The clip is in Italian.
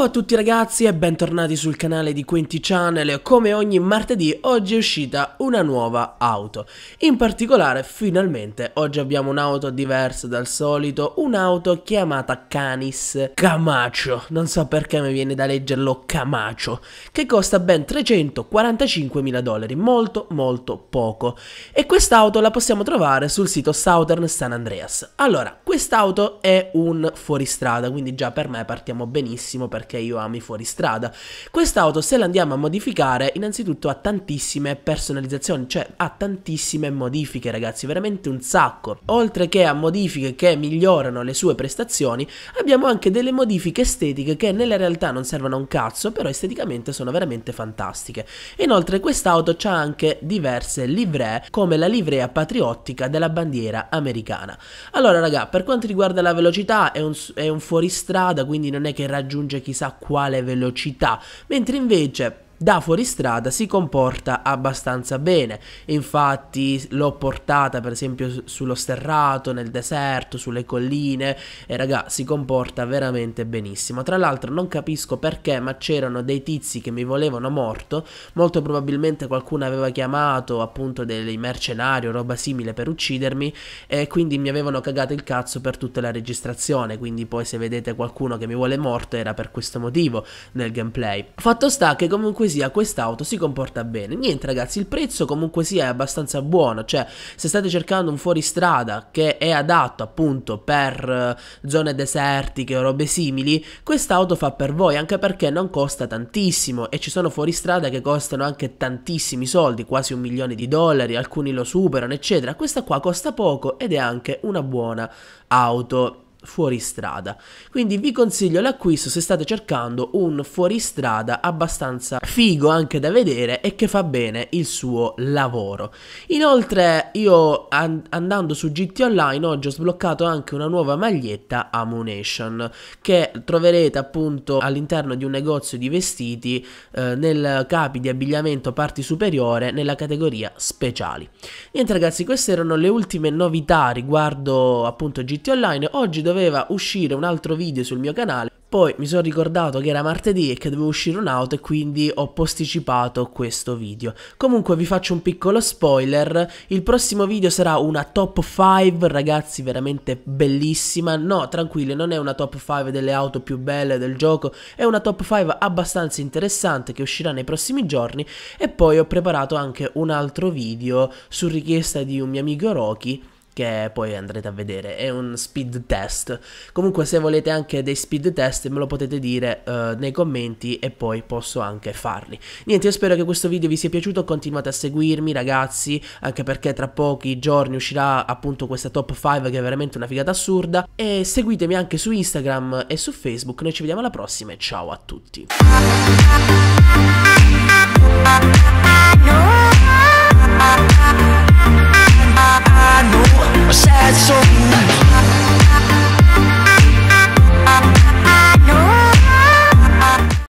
Ciao a tutti ragazzi e bentornati sul canale di Quinti Channel, come ogni martedì oggi è uscita una nuova auto, in particolare finalmente oggi abbiamo un'auto diversa dal solito, un'auto chiamata Canis Camacho, non so perché mi viene da leggerlo Camacho, che costa ben 345 mila dollari, molto molto poco, e quest'auto la possiamo trovare sul sito Southern San Andreas. Allora, Quest'auto è un fuoristrada, quindi già per me partiamo benissimo perché io amo i fuoristrada. Quest'auto se la andiamo a modificare, innanzitutto ha tantissime personalizzazioni, cioè ha tantissime modifiche ragazzi, veramente un sacco. Oltre che a modifiche che migliorano le sue prestazioni, abbiamo anche delle modifiche estetiche che nella realtà non servono a un cazzo, però esteticamente sono veramente fantastiche. Inoltre quest'auto ha anche diverse livree, come la livrea patriottica della bandiera americana. Allora raga, per per quanto riguarda la velocità è un, è un fuoristrada, quindi non è che raggiunge chissà quale velocità, mentre invece da fuoristrada si comporta abbastanza bene. Infatti l'ho portata per esempio sullo sterrato, nel deserto, sulle colline e raga si comporta veramente benissimo. Tra l'altro non capisco perché ma c'erano dei tizi che mi volevano morto, molto probabilmente qualcuno aveva chiamato appunto dei mercenari o roba simile per uccidermi e quindi mi avevano cagato il cazzo per tutta la registrazione, quindi poi se vedete qualcuno che mi vuole morto era per questo motivo nel gameplay. Fatto sta che comunque sia quest'auto si comporta bene. Niente ragazzi, il prezzo comunque sia è abbastanza buono, cioè se state cercando un fuoristrada che è adatto appunto per uh, zone desertiche o robe simili, quest'auto fa per voi anche perché non costa tantissimo e ci sono fuoristrada che costano anche tantissimi soldi, quasi un milione di dollari, alcuni lo superano eccetera. Questa qua costa poco ed è anche una buona auto fuoristrada. Quindi vi consiglio l'acquisto se state cercando un fuoristrada abbastanza figo anche da vedere e che fa bene il suo lavoro. Inoltre io and- andando su GT Online oggi ho sbloccato anche una nuova maglietta Amunation che troverete appunto all'interno di un negozio di vestiti eh, nel capi di abbigliamento parti superiore nella categoria speciali. Niente ragazzi, queste erano le ultime novità riguardo appunto GT Online. Oggi doveva uscire un altro video sul mio canale poi mi sono ricordato che era martedì e che dovevo uscire un'auto e quindi ho posticipato questo video. Comunque vi faccio un piccolo spoiler, il prossimo video sarà una top 5, ragazzi veramente bellissima, no tranquilli non è una top 5 delle auto più belle del gioco, è una top 5 abbastanza interessante che uscirà nei prossimi giorni e poi ho preparato anche un altro video su richiesta di un mio amico Rocky che poi andrete a vedere, è un speed test. Comunque se volete anche dei speed test me lo potete dire uh, nei commenti e poi posso anche farli. Niente, io spero che questo video vi sia piaciuto, continuate a seguirmi ragazzi, anche perché tra pochi giorni uscirà appunto questa top 5 che è veramente una figata assurda e seguitemi anche su Instagram e su Facebook, noi ci vediamo alla prossima e ciao a tutti.